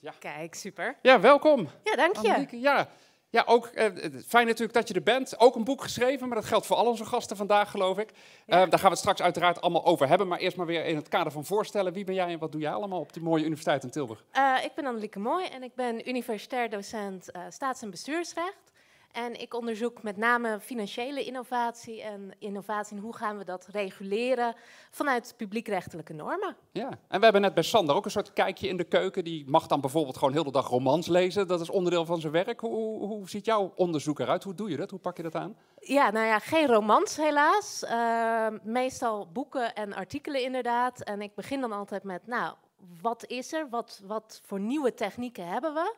Ja. Kijk, super. Ja, welkom. Ja, dank je. ja. Ja, ook eh, fijn natuurlijk dat je er bent. Ook een boek geschreven, maar dat geldt voor al onze gasten vandaag, geloof ik. Eh, daar gaan we het straks uiteraard allemaal over hebben. Maar eerst maar weer in het kader van voorstellen. Wie ben jij en wat doe jij allemaal op die mooie universiteit in Tilburg? Eh, ik ben Annelieke Mooi en ik ben universitair docent eh, staats- en bestuursrecht. En ik onderzoek met name financiële innovatie en innovatie en hoe gaan we dat reguleren vanuit publiekrechtelijke normen. Ja, en we hebben net bij Sander ook een soort kijkje in de keuken. Die mag dan bijvoorbeeld gewoon heel de dag romans lezen. Dat is onderdeel van zijn werk. Hoe, hoe ziet jouw onderzoek eruit? Hoe doe je dat? Hoe pak je dat aan? Ja, nou ja, geen romans helaas. Eh, meestal boeken en artikelen inderdaad. En ik begin dan altijd met, nou, wat is er? Wat, wat voor nieuwe technieken hebben we?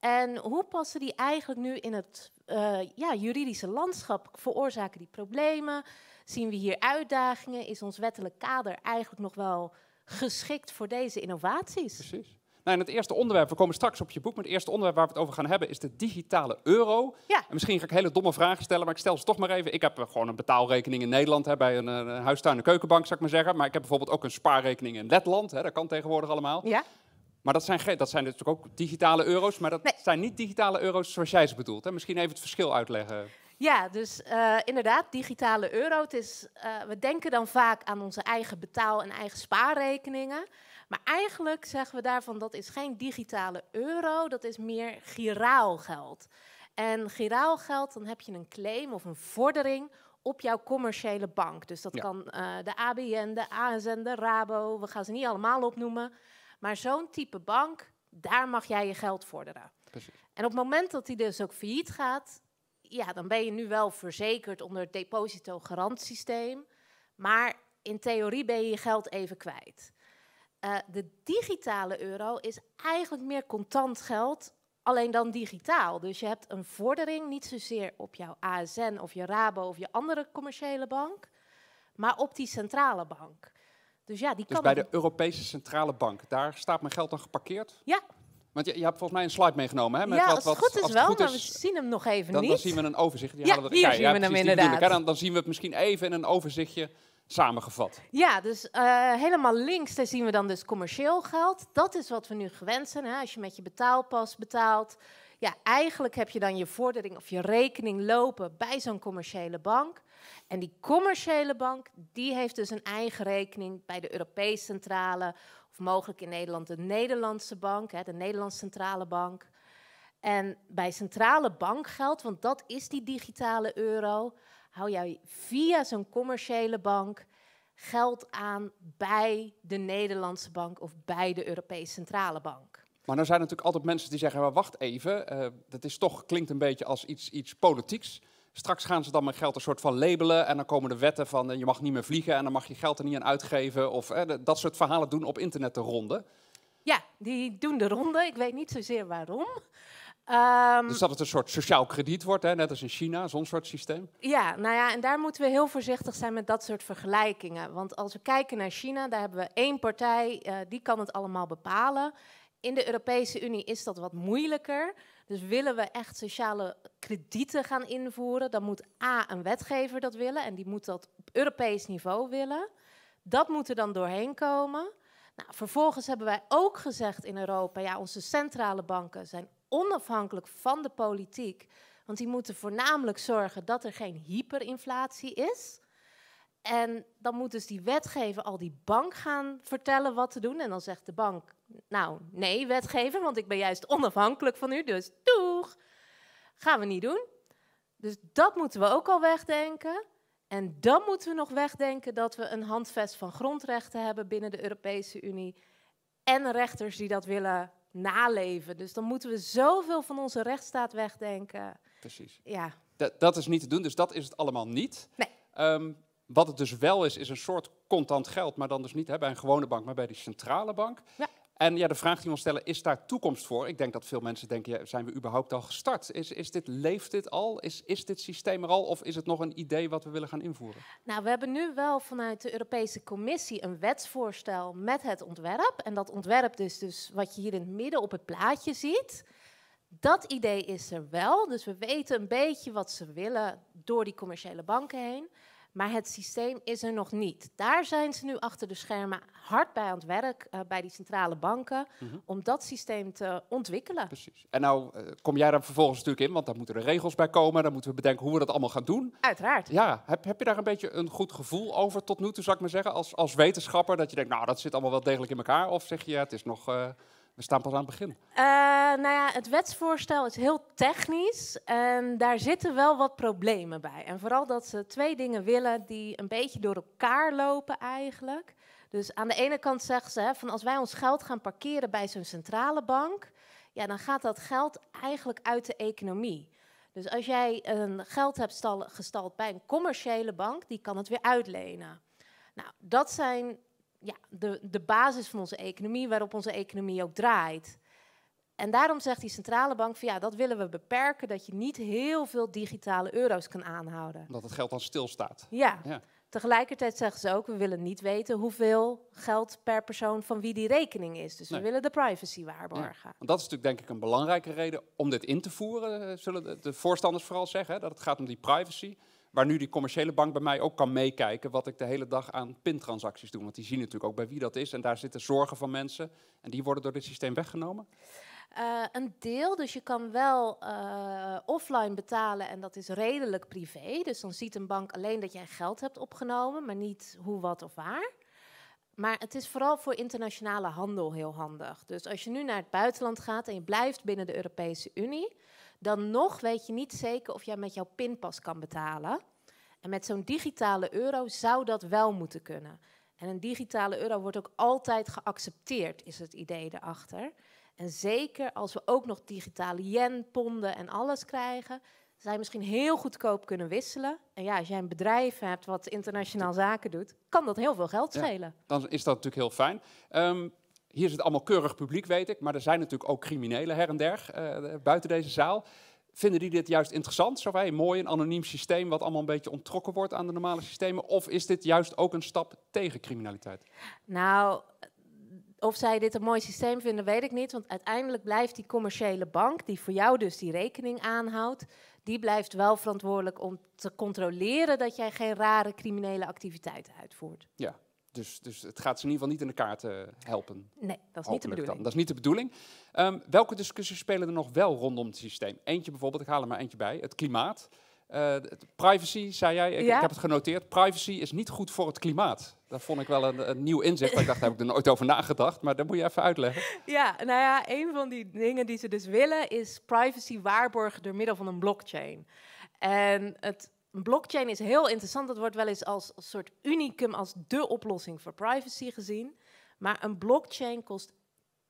En hoe passen die eigenlijk nu in het uh, ja, juridische landschap veroorzaken die problemen? Zien we hier uitdagingen? Is ons wettelijk kader eigenlijk nog wel geschikt voor deze innovaties? Precies. Nou, en het eerste onderwerp, we komen straks op je boek, maar het eerste onderwerp waar we het over gaan hebben is de digitale euro. Ja. En misschien ga ik hele domme vragen stellen, maar ik stel ze toch maar even. Ik heb eh, gewoon een betaalrekening in Nederland hè, bij een, eh, een huistuin- en keukenbank, zou ik maar zeggen. Maar ik heb bijvoorbeeld ook een spaarrekening in Letland, hè, dat kan tegenwoordig allemaal. Ja. Maar dat zijn, dat zijn natuurlijk ook digitale euro's, maar dat zijn niet digitale euro's zoals jij ze bedoelt. Hè? Misschien even het verschil uitleggen. Ja, dus eh, inderdaad, digitale euro. is, eh, we denken dan vaak aan onze eigen betaal- en eigen spaarrekeningen. Maar eigenlijk zeggen we daarvan dat is geen digitale euro, dat is meer giraal geld. En giraal geld, dan heb je een claim of een vordering op jouw commerciële bank. Dus dat kan eh, de ABN, de ASN, de Rabo, we gaan ze niet allemaal opnoemen. Maar zo'n type bank, daar mag jij je geld vorderen. Precies. En op het moment dat die dus ook failliet gaat, ja, dan ben je nu wel verzekerd onder het deposito Maar in theorie ben je je geld even kwijt. Eh, de digitale euro is eigenlijk meer contant geld, alleen dan digitaal. Dus je hebt een vordering niet zozeer op jouw ASN of je Rabo of je andere commerciële bank, maar op die centrale bank. Dus ja, die dus bij de Europese Centrale Bank, daar staat mijn geld dan geparkeerd? Ja. Want je, je hebt volgens mij een slide meegenomen, hè? Met ja, als het goed is wel, goed maar nou, we zien hem nog even dan, niet. Dan zien we een overzicht Die ja, hier zien we hem inderdaad. dan, zien we het misschien even in een overzichtje samengevat. Ja, dus eh, helemaal links daar zien we dan dus commercieel geld. Dat is wat we nu gewend zijn. Hè? Als je met je betaalpas betaalt, ja, eigenlijk heb je dan je vordering of je rekening lopen bij zo'n commerciële bank. En die commerciële bank, die heeft dus een eigen rekening bij de Europese centrale, of mogelijk in Nederland de Nederlandse bank, hè, de Nederlandse centrale bank. En bij centrale bankgeld, want dat is die digitale euro, hou jij via zo'n commerciële bank geld aan bij de Nederlandse bank of bij de Europese centrale bank. Maar dan zijn er natuurlijk altijd mensen die zeggen, maar wacht even, eh, dat is toch, klinkt een beetje als iets, iets politieks. Straks gaan ze dan met geld een soort van labelen en dan komen de wetten van eh, je mag niet meer vliegen en dan mag je geld er niet aan uitgeven. Of eh, dat soort verhalen doen op internet de ronde. Ja, die doen de ronde. Ik weet niet zozeer waarom. Ehm, dus dat het een soort sociaal krediet wordt, hè? net als in China, zo'n soort systeem? Ja, nou ja, en daar moeten we heel voorzichtig zijn met dat soort vergelijkingen. Want als we kijken naar China, daar hebben we één partij, eh, die kan het allemaal bepalen. In de Europese Unie is dat wat moeilijker. Dus willen we echt sociale kredieten gaan invoeren, dan moet A, een wetgever dat willen en die moet dat op Europees niveau willen. Dat moet er dan doorheen komen. Nou, vervolgens hebben wij ook gezegd in Europa, ja, onze centrale banken zijn onafhankelijk van de politiek, want die moeten voornamelijk zorgen dat er geen hyperinflatie is. En dan moet dus die wetgever al die bank gaan vertellen wat te doen. En dan zegt de bank, nou nee wetgever, want ik ben juist onafhankelijk van u, dus doeg. Gaan we niet doen. Dus dat moeten we ook al wegdenken. En dan moeten we nog wegdenken dat we een handvest van grondrechten hebben binnen de Europese Unie. En rechters die dat willen naleven. Dus dan moeten we zoveel van onze rechtsstaat wegdenken. Precies. Ja. dat is niet te doen, dus dat is het allemaal niet. Nee. Ehm, wat het dus wel is, is een soort contant geld, maar dan dus niet hè, bij een gewone bank, maar bij die centrale bank. Ja. En ja, de vraag die we ons stellen, is daar toekomst voor? Ik denk dat veel mensen denken, zijn we überhaupt al gestart? Is, is dit, leeft dit al? Is, is dit systeem er al? Of is het nog een idee wat we willen gaan invoeren? Nou, we hebben nu wel vanuit de Europese Commissie een wetsvoorstel met het ontwerp. En dat ontwerp dus, dus wat je hier in het midden op het plaatje ziet. Dat idee is er wel, dus we weten een beetje wat ze willen door die commerciële banken heen. Maar het systeem is er nog niet. Daar zijn ze nu achter de schermen hard bij aan het werk, eh, bij die centrale banken, mhm. om dat systeem te ontwikkelen. Precies. En nou eh, kom jij daar vervolgens natuurlijk in, want daar moeten er regels bij komen. Dan moeten we bedenken hoe we dat allemaal gaan doen. Uiteraard. Ja, heb, heb je daar een beetje een goed gevoel over tot nu toe, zou ik maar zeggen, als, als wetenschapper? Dat je denkt, nou, dat zit allemaal wel degelijk in elkaar. Of zeg je, ja, het is nog... Eh, we staan pas aan het begin. Eh, nou ja, het wetsvoorstel is heel technisch en daar zitten wel wat problemen bij. En vooral dat ze twee dingen willen die een beetje door elkaar lopen eigenlijk. Dus aan de ene kant zeggen ze hè, van als wij ons geld gaan parkeren bij zo'n centrale bank, ja, dan gaat dat geld eigenlijk uit de economie. Dus als jij een geld hebt gestald bij een commerciële bank, die kan het weer uitlenen. Nou, dat zijn ja, de, de basis van onze economie, waarop onze economie ook draait. En daarom zegt die centrale bank van ja, dat willen we beperken, dat je niet heel veel digitale euro's kan aanhouden. Dat het geld dan stilstaat. Ja. ja. Tegelijkertijd zeggen ze ook, we willen niet weten hoeveel geld per persoon van wie die rekening is. Dus we willen de privacy waarborgen. Ja. Dat is natuurlijk denk ik een belangrijke reden om dit in te voeren, eh, zullen de voorstanders vooral zeggen, dat het gaat om die privacy. Waar nu die commerciële bank bij mij ook kan meekijken wat ik de hele dag aan pintransacties doe. Want die zien natuurlijk ook bij wie dat is. En daar zitten zorgen van mensen. En die worden door dit systeem weggenomen? Eh, een deel, dus je kan wel eh, offline betalen en dat is redelijk privé. Dus dan ziet een bank alleen dat jij geld hebt opgenomen, maar niet hoe, wat of waar. Maar het is vooral voor internationale handel heel handig. Dus als je nu naar het buitenland gaat en je blijft binnen de Europese Unie, dan nog weet je niet zeker of jij met jouw pinpas kan betalen. En met zo'n digitale euro zou dat wel moeten kunnen. En een digitale euro wordt ook altijd geaccepteerd, is het idee erachter. En zeker als we ook nog digitale yen, ponden en alles krijgen, zij misschien heel goedkoop kunnen wisselen. En ja, als jij een bedrijf hebt wat internationaal zaken doet, kan dat heel veel geld schelen. dan is dat natuurlijk heel fijn. Um, hier zit allemaal keurig publiek, weet ik, maar er zijn natuurlijk ook criminelen her en der eh, buiten deze zaal. Vinden die dit juist interessant? Zo wij, mooi, een anoniem systeem wat allemaal een beetje ontrokken wordt aan de normale systemen? Of is dit juist ook een stap tegen criminaliteit? Nou, of zij dit een mooi systeem vinden, weet ik niet. Want uiteindelijk blijft die commerciële bank, die voor jou dus die rekening aanhoudt, die blijft wel verantwoordelijk om te controleren dat jij geen rare criminele activiteiten uitvoert. Ja, dus, dus het gaat ze in ieder geval niet in de kaart eh, helpen. Nee, dat is niet de bedoeling. Dat is niet de bedoeling. Ehm, welke discussies spelen er nog wel rondom het systeem? Eentje bijvoorbeeld, ik haal er maar eentje bij. Het klimaat. Eh, privacy, zei jij, ik, ik, heb het genoteerd. Privacy is niet goed voor het klimaat. Dat vond ik wel een, een nieuw inzicht. ik dacht, daar heb ik er nooit over nagedacht. Maar dat moet je even uitleggen. Ja, nou ja, een van die dingen die ze dus willen is privacy waarborgen door middel van een blockchain. En het een blockchain is heel interessant. Dat wordt wel eens als, een soort unicum, als dé oplossing voor privacy gezien. Maar een blockchain kost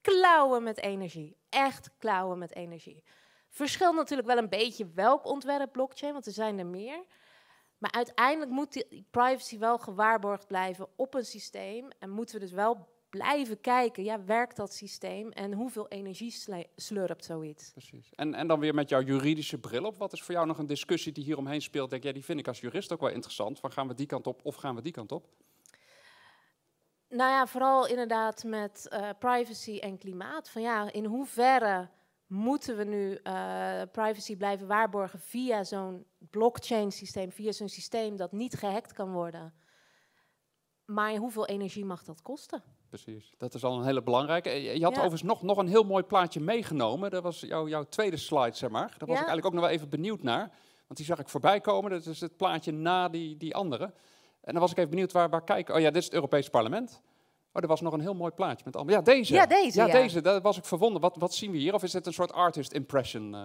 klauwen met energie. Echt klauwen met energie. Verschilt natuurlijk wel een beetje welk ontwerp blockchain, want er zijn er meer. Maar uiteindelijk moet die privacy wel gewaarborgd blijven op een systeem. En moeten we dus wel blijven kijken, ja, werkt dat systeem en hoeveel energie slurpt zoiets? Precies. En, en dan weer met jouw juridische bril op, wat is voor jou nog een discussie die hier omheen speelt? Denk ja, die vind ik als jurist ook wel interessant. Van gaan we die kant op of gaan we die kant op? Nou ja, vooral inderdaad met eh, privacy en klimaat. Van ja, in hoeverre moeten we nu eh, privacy blijven waarborgen via zo'n blockchain systeem, via zo'n systeem dat niet gehackt kan worden? Maar hoeveel energie mag dat kosten? precies. Dat is al een hele belangrijke. Eh, je had overigens nog, nog een heel mooi plaatje meegenomen. Dat was jouw, jouw tweede slide, zeg maar. Daar was ik eigenlijk ook nog wel even benieuwd naar. Want die zag ik voorbij komen. Dat is het plaatje na die, die andere. En dan was ik even benieuwd waar, waar kijken. Oh ja, dit is het Europese Parlement. Oh, er was nog een heel mooi plaatje met allemaal. Ja, deze. Ja, deze. Ja, deze. Daar was ik verwonderd. Wat, wat zien we hier? Of is dit een soort artist impression? Eh?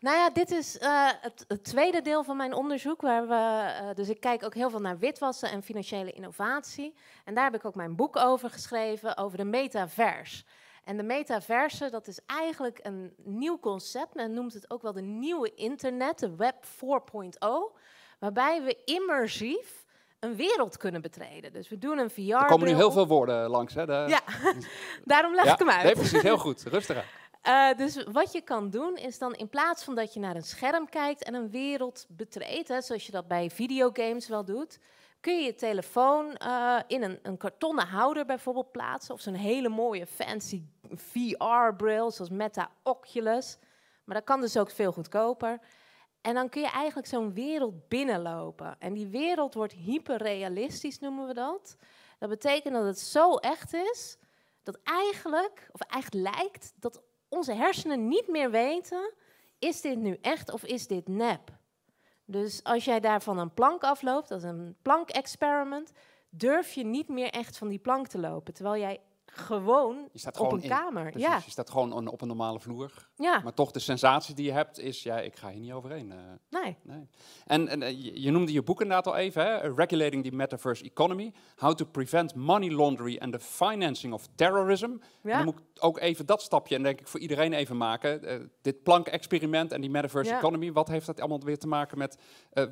Nou ja, dit is eh, het, tweede deel van mijn onderzoek. Waar we, eh, dus ik kijk ook heel veel naar witwassen en financiële innovatie. En daar heb ik ook mijn boek over geschreven, over de metaverse. En de metaverse, dat is eigenlijk een nieuw concept. Men noemt het ook wel de nieuwe internet, de web 4.0. Waarbij we immersief een wereld kunnen betreden. Dus we doen een VR. Er komen nu heel veel woorden langs. Hè? De... Ja, daarom leg ik hem uit. Nee, precies, heel goed. Rustig aan. Eh, dus wat je kan doen is dan in plaats van dat je naar een scherm kijkt en een wereld betreedt, hè, zoals je dat bij videogames wel doet, kun je je telefoon eh, in een, een kartonnen houder bijvoorbeeld plaatsen of zo'n hele mooie fancy VR-bril zoals Meta Oculus. Maar dat kan dus ook veel goedkoper. En dan kun je eigenlijk zo'n wereld binnenlopen. En die wereld wordt hyperrealistisch, noemen we dat. Dat betekent dat het zo echt is, dat eigenlijk, of echt lijkt, dat onze hersenen niet meer weten, is dit nu echt of is dit nep? Dus als jij daarvan een plank afloopt, dat is een plank-experiment, durf je niet meer echt van die plank te lopen, terwijl jij gewoon, je staat op een kamer. ja. je staat gewoon op een normale vloer. Ja. Maar toch de sensatie die je hebt is, ja, ik ga hier niet overheen. Eh. nee. nee. En, eh, je noemde je boek inderdaad al even, hè? Eh, Regulating the Metaverse Economy, How to Prevent Money Laundering and the Financing of Terrorism. dan moet ik ook even dat stapje, en denk ik voor iedereen even maken, dit plank-experiment en die Metaverse Economy, wat heeft dat allemaal weer te maken met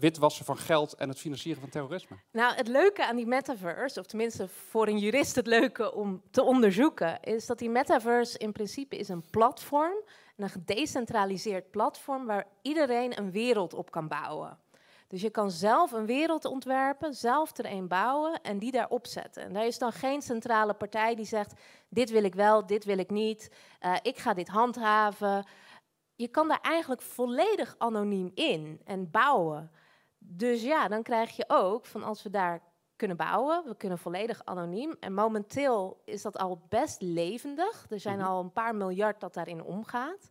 witwassen van geld en het financieren van terrorisme? Nou, het leuke aan die Metaverse, of tenminste voor een jurist het leuke om te onderzoeken, is dat die metaverse in principe is een platform, een gedecentraliseerd platform waar iedereen een wereld op kan bouwen. Dus je kan zelf een wereld ontwerpen, zelf er een bouwen en die daarop zetten. En daar is dan geen centrale partij die zegt: dit wil ik wel, dit wil ik niet, eh, ik ga dit handhaven. Je kan daar eigenlijk volledig anoniem in en bouwen. Dus ja, dan krijg je ook van als we daar kunnen bouwen. We kunnen volledig anoniem. En momenteel is dat al best levendig. Er zijn mhm. al een paar miljard dat daarin omgaat.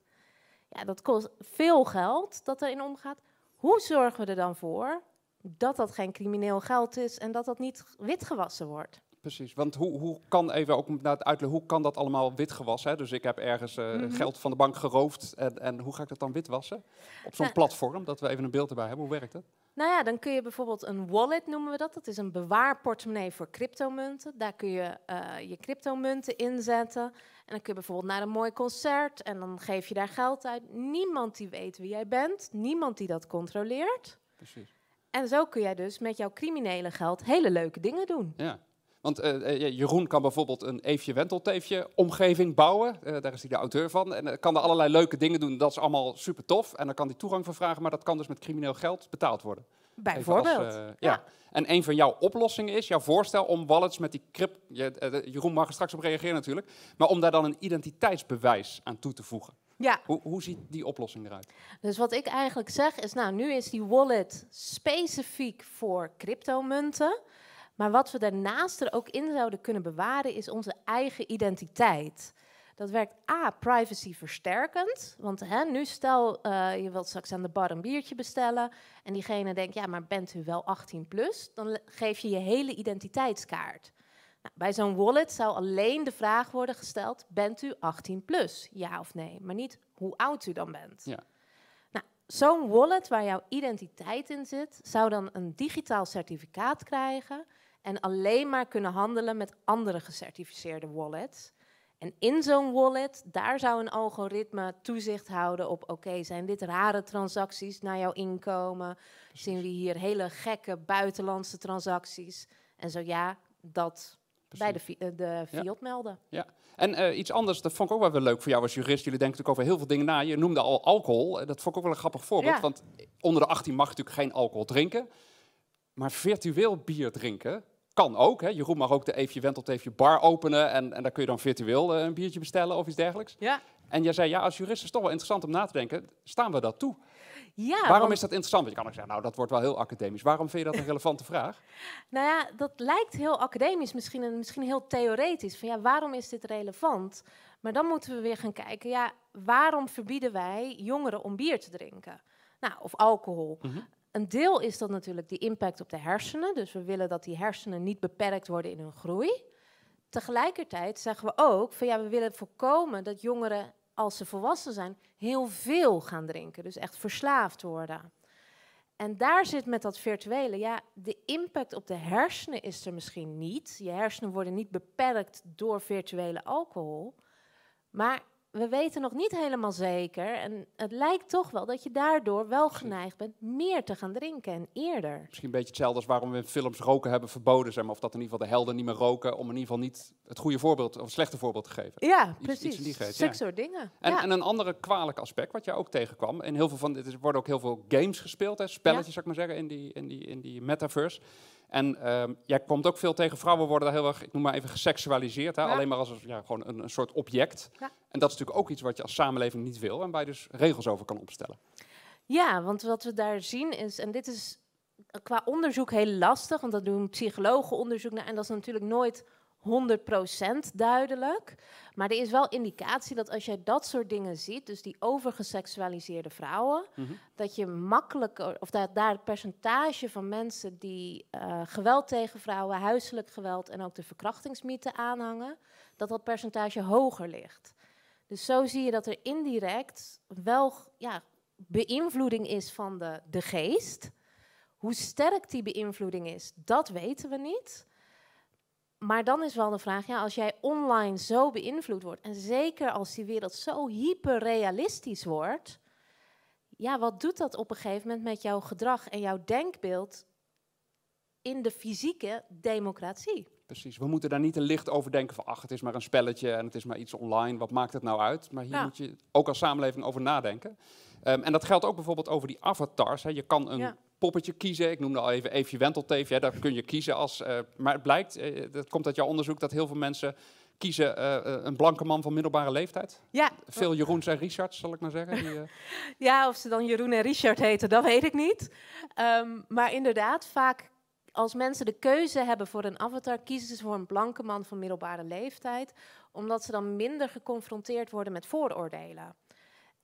Ja, dat kost veel geld dat erin omgaat. Hoe zorgen we er dan voor dat dat geen crimineel geld is en dat dat niet witgewassen wordt? Precies, want hoe, hoe kan even ook naar het nou hoe kan dat allemaal witgewassen? Hè? Dus ik heb ergens eh, mhm. geld van de bank geroofd en, en hoe ga ik dat dan witwassen? Op zo'n nou, platform, dat we even een beeld erbij hebben, hoe werkt het? Nou ja, dan kun je bijvoorbeeld een wallet noemen we dat. Dat is een bewaarportemonnee voor cryptomunten. Daar kun je uh, je cryptomunten inzetten. En dan kun je bijvoorbeeld naar een mooi concert en dan geef je daar geld uit. Niemand die weet wie jij bent, niemand die dat controleert. Precies. En zo kun jij dus met jouw criminele geld hele leuke dingen doen. Ja. Want eh, eh, Jeroen kan bijvoorbeeld een Eefje Wentelteefje omgeving bouwen. Eh, daar is hij de auteur van. En kan er allerlei leuke dingen doen. Dat is allemaal super tof. En daar kan hij toegang voor vragen. Maar dat kan dus met crimineel geld betaald worden. Bijvoorbeeld. ja. En een van jouw oplossingen is, jouw voorstel om wallets met die crypt... Jeroen mag er straks op reageren natuurlijk. Maar om daar dan een identiteitsbewijs aan toe te voegen. Ja. Hoe, hoe, ziet die oplossing eruit? Dus wat ik eigenlijk zeg is, nou, nu is die wallet specifiek voor cryptomunten. Maar wat we daarnaast er ook in zouden kunnen bewaren is onze eigen identiteit. Dat werkt A, privacy versterkend. Want hè, nu stel, eh, je wilt straks aan de bar een biertje bestellen. En diegene denkt, ja, maar bent u wel 18 plus? Dan geef je je hele identiteitskaart. Nou, bij zo'n wallet zou alleen de vraag worden gesteld, bent u 18 plus? Ja of nee? Maar niet hoe oud u dan bent. Ja. Nou, zo'n wallet waar jouw identiteit in zit, zou dan een digitaal certificaat krijgen en alleen maar kunnen handelen met andere gecertificeerde wallets. En in zo'n wallet, daar zou een algoritme toezicht houden op: oké, zijn dit rare transacties naar jouw inkomen? Zien we hier hele gekke buitenlandse transacties? En zo ja, dat bij de, eh, de ja. melden. Ja, en eh, iets anders, dat vond ik ook wel weer leuk voor jou als jurist. Jullie denken natuurlijk over heel veel dingen na. Je noemde al alcohol. Eh, dat vond ik ook wel een grappig voorbeeld. Want onder de 18 mag natuurlijk geen alcohol drinken. Maar virtueel bier drinken, kan ook. Hè. Jeroen mag ook de je Wentelt je bar openen en, en daar kun je dan virtueel eh, een biertje bestellen of iets dergelijks. Ja. En jij zei, ja, als jurist is het toch wel interessant om na te denken, staan we dat toe? Ja, Waarom is dat interessant? Want je kan ook zeggen, nou, dat wordt wel heel academisch. Waarom vind je dat een relevante vraag? Nou ja, dat lijkt heel academisch, misschien, en misschien heel theoretisch. Van ja, waarom is dit relevant? Maar dan moeten we weer gaan kijken, ja, waarom verbieden wij jongeren om bier te drinken? Nou, of alcohol. Mhm. Een deel is dat natuurlijk die impact op de hersenen. Dus we willen dat die hersenen niet beperkt worden in hun groei. Tegelijkertijd zeggen we ook van ja, we willen voorkomen dat jongeren als ze volwassen zijn heel veel gaan drinken. Dus echt verslaafd worden. En daar zit met dat virtuele, ja, de impact op de hersenen is er misschien niet. Je hersenen worden niet beperkt door virtuele alcohol. Maar we weten nog niet helemaal zeker. En het lijkt toch wel dat je daardoor wel geneigd bent meer te gaan drinken en eerder. Misschien een beetje hetzelfde als waarom we in films roken hebben verboden. Zeg maar, of dat in ieder geval de helden niet meer roken. Om in ieder geval niet het goede voorbeeld of het slechte voorbeeld te geven. Ja, precies. Iets ja. dingen. En, en, een andere kwalijk aspect wat jij ook tegenkwam. En heel veel van dit is, worden ook heel veel games gespeeld. Hè, spelletjes zou ik maar zeggen in die, in die, in die metaverse. En ehm, jij komt ook veel tegen, vrouwen worden heel erg, ik noem maar even, geseksualiseerd. Hè? Alleen maar als ja, gewoon een, een soort object. Ja. En dat is natuurlijk ook iets wat je als samenleving niet wil en waar je dus regels over kan opstellen. Ja, want wat we daar zien is, en dit is qua onderzoek heel lastig, want dat doen psychologen onderzoek naar. En dat is natuurlijk nooit 100% duidelijk. Maar er is wel indicatie dat als jij dat soort dingen ziet, dus die overgeseksualiseerde vrouwen, mhm. dat je makkelijker, of dat daar het percentage van mensen die eh, geweld tegen vrouwen, huiselijk geweld en ook de verkrachtingsmythe aanhangen, dat dat percentage hoger ligt. Dus zo zie je dat er indirect wel ja, beïnvloeding is van de, de geest. Hoe sterk die beïnvloeding is, dat weten we niet maar dan is wel de vraag, ja, als jij online zo beïnvloed wordt, en zeker als die wereld zo hyperrealistisch wordt, ja, wat doet dat op een gegeven moment met jouw gedrag en jouw denkbeeld in de fysieke democratie? Precies, we moeten daar niet een licht over denken van, ach, het is maar een spelletje en het is maar iets online, wat maakt het nou uit? Maar hier moet je ook als samenleving over nadenken. Ehm, en dat geldt ook bijvoorbeeld over die avatars. Hè. Je kan een poppetje kiezen. Ik noemde al even Eefje Wentelteef. Ja, daar kun je kiezen als... Eh, maar het blijkt, eh, dat komt uit jouw onderzoek, dat heel veel mensen kiezen eh, een blanke man van middelbare leeftijd. Ja. Veel Jeroens en Richards, zal ik maar zeggen. Die, ja, of ze dan Jeroen en Richard heten, dat weet ik niet. Ehm, maar inderdaad, vaak als mensen de keuze hebben voor een avatar, kiezen ze voor een blanke man van middelbare leeftijd, omdat ze dan minder geconfronteerd worden met vooroordelen.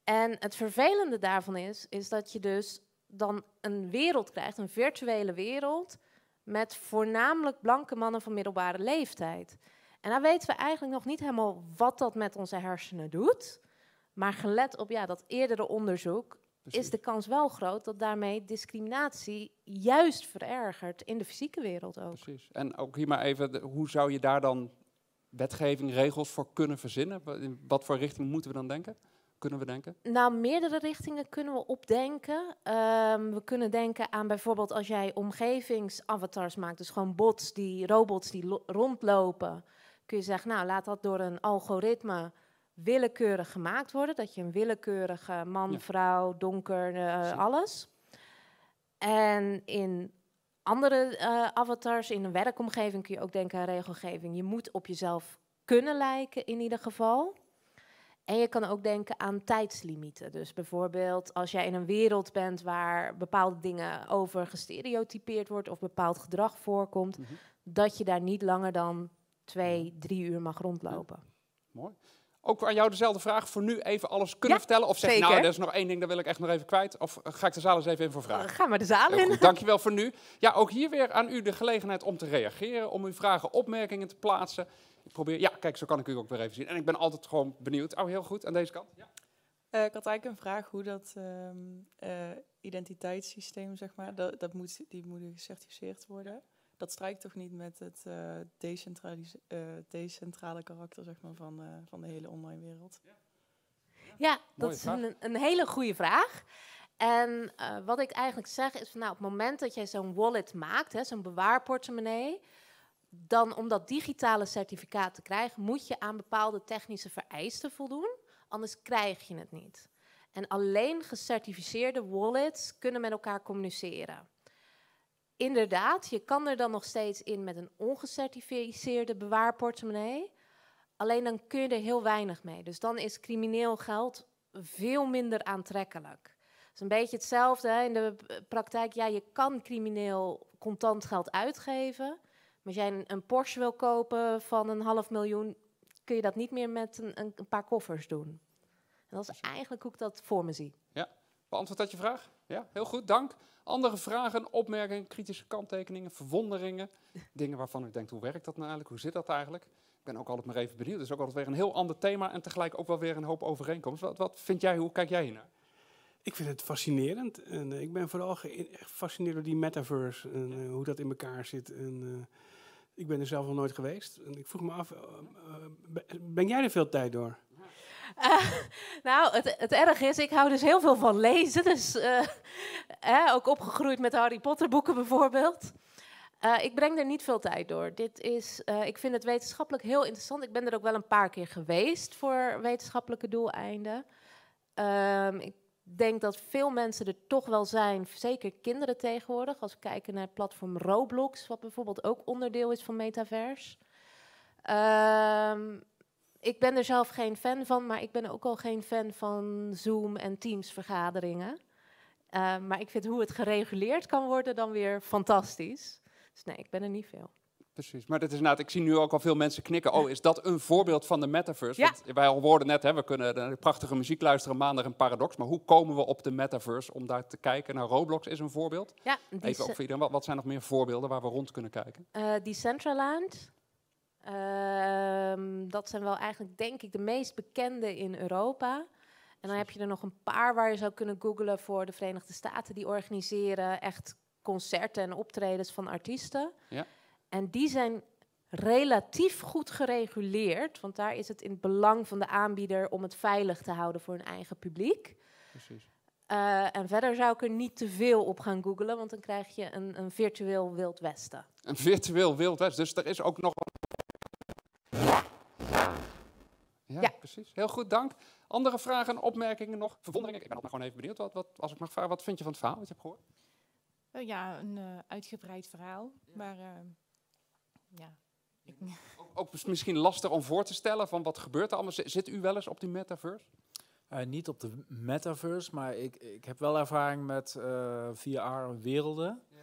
En het vervelende daarvan is, is dat je dus dan een wereld krijgt, een virtuele wereld, met voornamelijk blanke mannen van middelbare leeftijd. En daar weten we eigenlijk nog niet helemaal wat dat met onze hersenen doet. Maar gelet op ja, dat eerdere onderzoek is de kans wel groot dat daarmee discriminatie juist verergert in de fysieke wereld ook. Precies. En ook hier maar even, hoe zou je daar dan wetgeving, regels voor kunnen verzinnen? In wat voor richting moeten we dan denken? kunnen we denken? Nou, meerdere richtingen kunnen we opdenken. Ehm, we kunnen denken aan bijvoorbeeld als jij omgevingsavatars maakt, dus gewoon bots, die robots die rondlopen. Kun je zeggen, nou laat dat door een algoritme willekeurig gemaakt worden. Dat je een willekeurige man, vrouw, donker, eh, alles. En in andere eh, avatars, in een werkomgeving kun je ook denken aan regelgeving. Je moet op jezelf kunnen lijken in ieder geval. En je kan ook denken aan tijdslimieten. Dus bijvoorbeeld als jij in een wereld bent waar bepaalde dingen over gestereotypeerd wordt of bepaald gedrag voorkomt, mhm. dat je daar niet langer dan twee, drie uur mag rondlopen. Mooi. Ook aan jou dezelfde vraag. Voor nu even alles kunnen vertellen. Of zeg, nou, er is nog één ding, dat wil ik echt nog even kwijt. Of eh, ga ik de zaal eens even in voor vragen? Eh, ga maar de zaal in. dankjewel voor nu. Ja, ook hier weer aan u de gelegenheid om te reageren. Om uw vragen, opmerkingen te plaatsen probeer, ja, kijk, zo kan ik u ook weer even zien. En ik ben altijd gewoon benieuwd. Oh, heel goed, aan deze kant. Ja. Eh, ik had eigenlijk een vraag hoe dat ehm, eh, identiteitssysteem, zeg maar, dat, dat moet, die moet gecertificeerd worden. Dat strijkt toch niet met het uh, decentrale karakter zeg maar, van, van de hele online wereld? Ja, ja dat is een, een, hele goede vraag. En wat ik eigenlijk zeg is, nou, op het moment dat jij zo'n wallet maakt, zo'n bewaarportemonnee, dan om dat digitale certificaat te krijgen, moet je aan bepaalde technische vereisten voldoen, anders krijg je het niet. En alleen gecertificeerde wallets kunnen met elkaar communiceren. Inderdaad, je kan er dan nog steeds in met een ongecertificeerde bewaarportemonnee. Alleen dan kun je er heel weinig mee. Dus dan is crimineel geld veel minder aantrekkelijk. Het is een beetje hetzelfde hè? in de praktijk. Ja, je kan crimineel contant geld uitgeven als jij een, Porsche wil kopen van een half miljoen, kun je dat niet meer met een, een paar koffers doen. En dat is eigenlijk hoe ik dat voor me zie. Ja, beantwoord dat je vraag? Ja, heel goed, dank. Andere vragen, opmerkingen, kritische kanttekeningen, verwonderingen. dingen waarvan ik denk hoe werkt dat nou eigenlijk? Hoe zit dat eigenlijk? Ik ben ook altijd maar even benieuwd. Het is ook altijd weer een heel ander thema en tegelijk ook wel weer een hoop overeenkomst. Wat, wat vind jij, hoe kijk jij hiernaar? Ik vind het fascinerend. En, eh, ik ben vooral gefascineerd door die metaverse en eh, hoe dat in elkaar zit. En, eh, ik ben er zelf nog nooit geweest. En ik vroeg me af, eh, eh, ben jij er veel tijd door? Eh, nou, het, het erg is, ik hou dus heel veel van lezen. Dus ook opgegroeid met Harry Potter boeken bijvoorbeeld. ik breng er niet veel tijd door. Dit is, ik vind het wetenschappelijk heel interessant. Ik ben er ook wel een paar keer geweest voor wetenschappelijke doeleinden. Ehm, ik denk dat veel mensen er toch wel zijn, zeker kinderen tegenwoordig. Als we kijken naar het platform Roblox, wat bijvoorbeeld ook onderdeel is van Metaverse. Ehm, ik ben er zelf geen fan van, maar ik ben ook al geen fan van Zoom en Teams vergaderingen. Ehm, maar ik vind hoe het gereguleerd kan worden dan weer fantastisch. Dus nee, ik ben er niet veel precies. Maar dat is inderdaad, ik zie nu ook al veel mensen knikken. Oh, is dat een voorbeeld van de metaverse? wij al woorden net, hè, we kunnen prachtige muziek luisteren maandag een Paradox. Maar hoe komen we op de metaverse om daar te kijken? Nou, Roblox is een voorbeeld. Ja, Even ook voor wat, zijn nog meer voorbeelden waar we rond kunnen kijken? Uh, Decentraland. Uh, dat zijn wel eigenlijk, denk ik, de meest bekende in Europa. En dan heb je er nog een paar waar je zou kunnen googlen voor de Verenigde Staten. Die organiseren echt concerten en optredens van artiesten. Ja. En die zijn relatief goed gereguleerd, want daar is het in het belang van de aanbieder om het veilig te houden voor hun eigen publiek. Precies. Eh, en verder zou ik er niet te veel op gaan googlen, want dan krijg je een, een virtueel Wild Westen. Een virtueel Wild Westen, dus er is ook nog ja, ja, precies. Heel goed, dank. Andere vragen, opmerkingen nog? Verwonderingen? Ik ben ook gewoon even benieuwd. Wat, wat, als ik mag vragen, wat vind je van het verhaal wat je hebt gehoord? Eh, ja, een eh, uitgebreid verhaal. Maar ehm, ja. Ook, misschien lastig om voor te stellen van wat gebeurt er allemaal. Zit u wel eens op die metaverse? Eh, niet op de metaverse, maar ik, ik heb wel ervaring met eh, VR-werelden. Ja.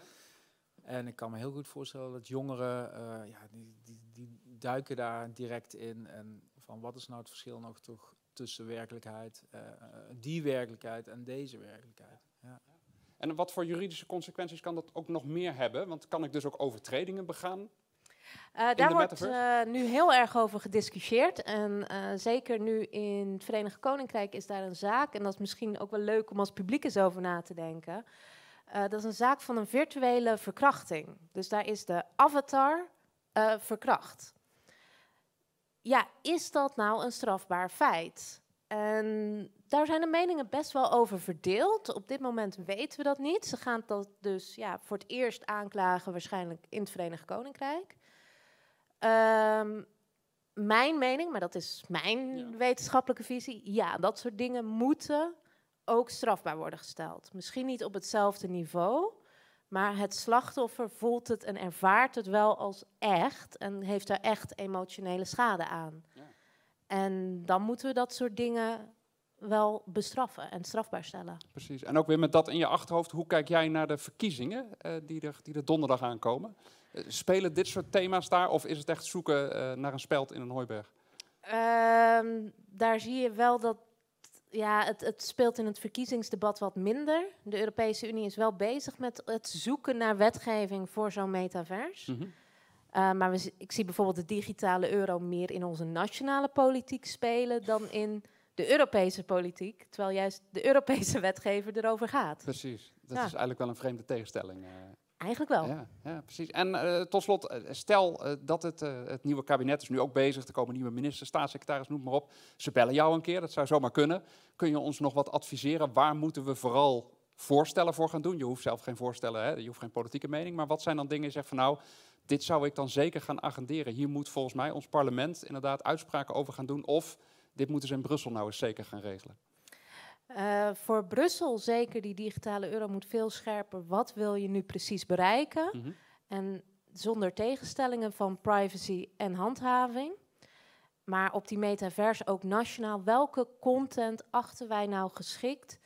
En ik kan me heel goed voorstellen dat jongeren, eh, ja, die, die, duiken daar direct in. En van wat is nou het verschil nog toch tussen werkelijkheid, die werkelijkheid en deze werkelijkheid. En wat voor juridische consequenties kan dat ook nog meer hebben? Want kan ik dus ook overtredingen begaan eh, daar wordt eh, nu heel erg over gediscussieerd. En eh, zeker nu in het Verenigd Koninkrijk is daar een zaak. En dat is misschien ook wel leuk om als publiek eens over na te denken. dat is een zaak van een virtuele verkrachting. Dus daar is de avatar verkracht. Ja, is dat nou een strafbaar feit? En daar zijn de meningen best wel over verdeeld. Op dit moment weten we dat niet. Ze gaan dat dus ja, voor het eerst aanklagen, waarschijnlijk in het Verenigd Koninkrijk. Ehm, mijn mening, maar dat is mijn wetenschappelijke visie, ja, dat soort dingen moeten ook strafbaar worden gesteld. Misschien niet op hetzelfde niveau, maar het slachtoffer voelt het en ervaart het wel als echt en heeft daar echt emotionele schade aan. Ja. En dan moeten we dat soort dingen wel bestraffen en strafbaar stellen. Precies. En ook weer met dat in je achterhoofd, hoe kijk jij naar de verkiezingen eh, die, die er donderdag aankomen? Spelen dit soort thema's daar of is het echt zoeken eh, naar een speld in een hooiberg? Ehm, daar zie je wel dat ja, het, het, speelt in het verkiezingsdebat wat minder. De Europese Unie is wel bezig met het zoeken naar wetgeving voor zo'n metavers. Mhm. Eh, maar we, ik zie bijvoorbeeld de digitale euro meer in onze nationale politiek spelen dan in de Europese politiek, terwijl juist de Europese wetgever erover gaat. Precies, dat is eigenlijk wel een vreemde tegenstelling. Eh. Eigenlijk wel. Ja, ja precies. En eh, tot slot, eh, stel eh, dat het, het nieuwe kabinet is nu ook bezig. Er komen nieuwe ministers, staatssecretaris, noem maar op. Ze bellen jou een keer, dat zou zomaar kunnen. Kun je ons nog wat adviseren? Waar moeten we vooral voorstellen voor gaan doen? Je hoeft zelf geen voorstellen, hè? je hoeft geen politieke mening. Maar wat zijn dan dingen, je zegt van nou, dit zou ik dan zeker gaan agenderen. Hier moet volgens mij ons parlement inderdaad uitspraken over gaan doen. Of dit moeten ze in Brussel nou eens zeker gaan regelen. Eh, voor Brussel, zeker die digitale euro, moet veel scherper. Wat wil je nu precies bereiken? Mhm. En zonder tegenstellingen van privacy en handhaving. Maar op die metaverse ook nationaal. Welke content achten wij nou geschikt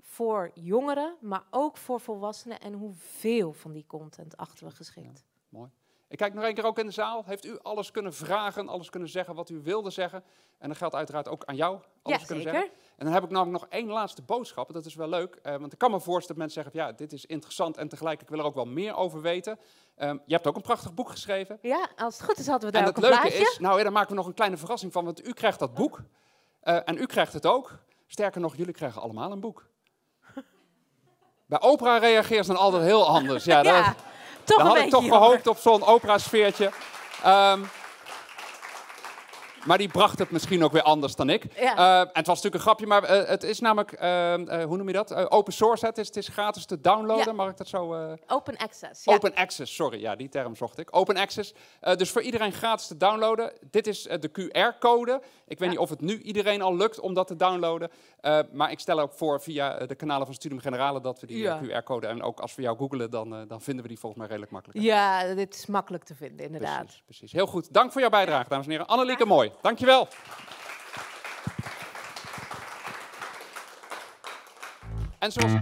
voor jongeren, maar ook voor volwassenen? En hoeveel van die content achten we geschikt? mooi. Ik kijk nog een keer ook in de zaal. Heeft u alles kunnen vragen, alles kunnen zeggen wat u wilde zeggen? En dat geldt uiteraard ook aan jou. Alles ja, kunnen zeker. zeggen. En dan heb ik namelijk nog één laatste boodschap. En dat is wel leuk, eh, want ik kan me voorstellen dat mensen zeggen: ja, dit is interessant en tegelijk, ik wil er ook wel meer over weten. Ehm, je hebt ook een prachtig boek geschreven. Ja, als het goed is hadden we daar en een plaatje. En het leuke is, nou ja, daar maken we nog een kleine verrassing van, want u krijgt dat boek. Eh, en u krijgt het ook. Sterker nog, jullie krijgen allemaal een boek. Bij opera reageert ze dan altijd heel anders. Ja, dat, een toch dan had ik toch gehoopt op zo'n opera-sfeertje. Um, ehm, maar die bracht het misschien ook weer anders dan ik. Eh, en het was natuurlijk een grapje, maar eh, het is namelijk, eh, hoe noem je dat? open source, het is, het is gratis te downloaden. Mag ik dat zo? Open access. Open access, sorry, ja, die term zocht ik. Open access. dus voor iedereen gratis te downloaden. Dit is de QR-code. Ik weet niet of het nu iedereen al lukt om dat te downloaden. maar ik stel ook voor via de kanalen van Studium Generale dat we die QR-code en ook als we jou googelen, dan, dan vinden we die volgens mij redelijk makkelijk. Ja, dit is makkelijk te vinden, inderdaad. Precies, precies. Heel goed. Dank voor jouw bijdrage, dames en heren. Annelieke Mooi dankjewel. En zoals...